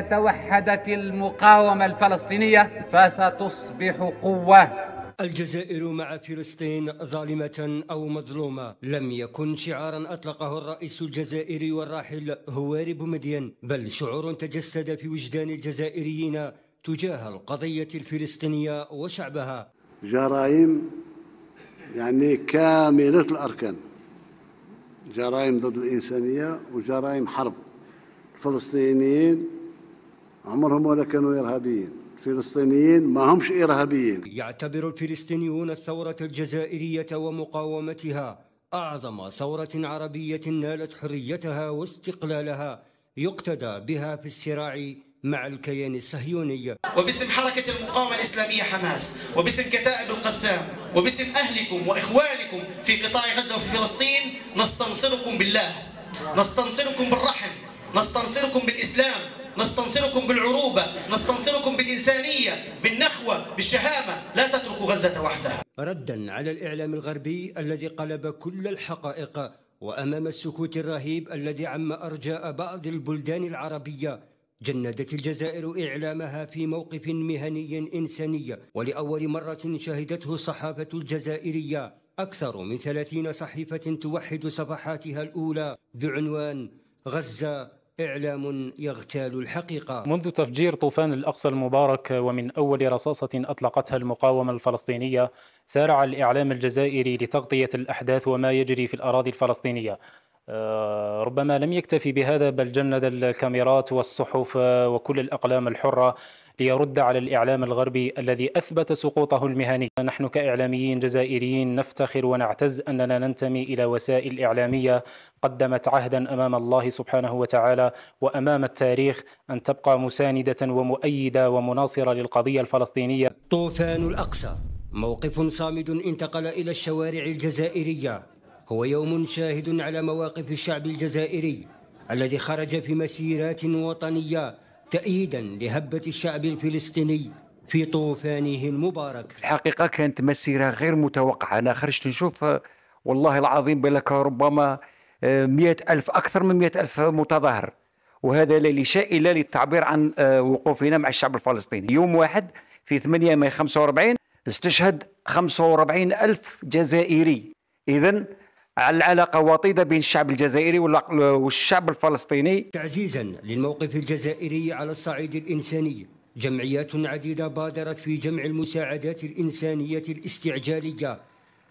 توحدت المقاومة الفلسطينية فستصبح قوة الجزائر مع فلسطين ظالمة أو مظلومة لم يكن شعارا أطلقه الرئيس الجزائري والراحل هواري بومدين بل شعور تجسد في وجدان الجزائريين تجاه القضية الفلسطينية وشعبها جرائم يعني كاملة الأركان جرائم ضد الإنسانية وجرائم حرب الفلسطينيين عمرهم ولا كانوا إرهابيين الفلسطينيين ما همش إرهابيين يعتبر الفلسطينيون الثورة الجزائرية ومقاومتها أعظم ثورة عربية نالت حريتها واستقلالها يقتدى بها في الصراع مع الكيان الصهيوني وباسم حركة المقاومة الإسلامية حماس وباسم كتائب القسام وباسم أهلكم وإخوانكم في قطاع غزة وفي فلسطين نستنصركم بالله نستنصركم بالرحم نستنصركم بالإسلام نستنصركم بالعروبة نستنصركم بالإنسانية بالنخوة بالشهامة لا تتركوا غزة وحدها ردا على الإعلام الغربي الذي قلب كل الحقائق وأمام السكوت الرهيب الذي عم أرجاء بعض البلدان العربية جندت الجزائر إعلامها في موقف مهني إنساني ولأول مرة شهدته الصحافة الجزائرية أكثر من ثلاثين صحيفة توحد صفحاتها الأولى بعنوان غزة إعلام يغتال الحقيقة منذ تفجير طوفان الأقصى المبارك ومن أول رصاصة أطلقتها المقاومة الفلسطينية سارع الإعلام الجزائري لتغطية الأحداث وما يجري في الأراضي الفلسطينية آه، ربما لم يكتفي بهذا بل جند الكاميرات والصحف آه، وكل الأقلام الحرة ليرد على الإعلام الغربي الذي أثبت سقوطه المهني نحن كإعلاميين جزائريين نفتخر ونعتز أننا ننتمي إلى وسائل إعلامية قدمت عهدا أمام الله سبحانه وتعالى وأمام التاريخ أن تبقى مساندة ومؤيدة ومناصرة للقضية الفلسطينية طوفان الأقصى موقف صامد انتقل إلى الشوارع الجزائرية هو يوم شاهد على مواقف الشعب الجزائري الذي خرج في مسيرات وطنية تأييدا لهبة الشعب الفلسطيني في طوفانه المبارك الحقيقة كانت مسيرة غير متوقعة أنا خرجت نشوف والله العظيم بلك ربما آه، مئة ألف أكثر من مئة ألف متظاهر وهذا لا لشاء إلا للتعبير عن آه، وقوفنا مع الشعب الفلسطيني يوم واحد في 8 ماي 45 استشهد 45 ألف جزائري إذا على العلاقة وطيدة بين الشعب الجزائري والشعب الفلسطيني تعزيزا للموقف الجزائري على الصعيد الإنساني جمعيات عديدة بادرت في جمع المساعدات الإنسانية الاستعجالية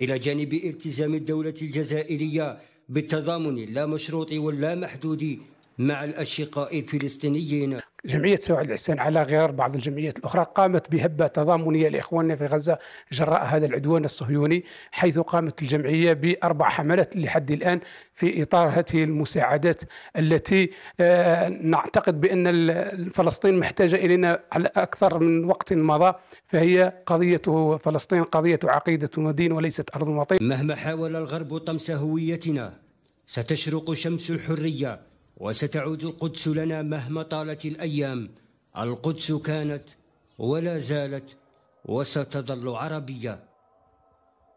إلى جانب التزام الدولة الجزائرية بالتضامن اللامشروط واللامحدود مع الأشقاء الفلسطينيين جمعية سواعد الإحسان على غرار بعض الجمعيات الأخرى قامت بهبة تضامنية لإخواننا في غزة جراء هذا العدوان الصهيوني حيث قامت الجمعية بأربع حملات لحد الآن في إطار هذه المساعدات التي آه، نعتقد بأن فلسطين محتاجة إلينا على أكثر من وقت مضى فهي قضية فلسطين قضية عقيدة ودين وليست أرض وطين مهما حاول الغرب طمس هويتنا ستشرق شمس الحرية وستعود القدس لنا مهما طالت الايام القدس كانت ولا زالت وستظل عربيه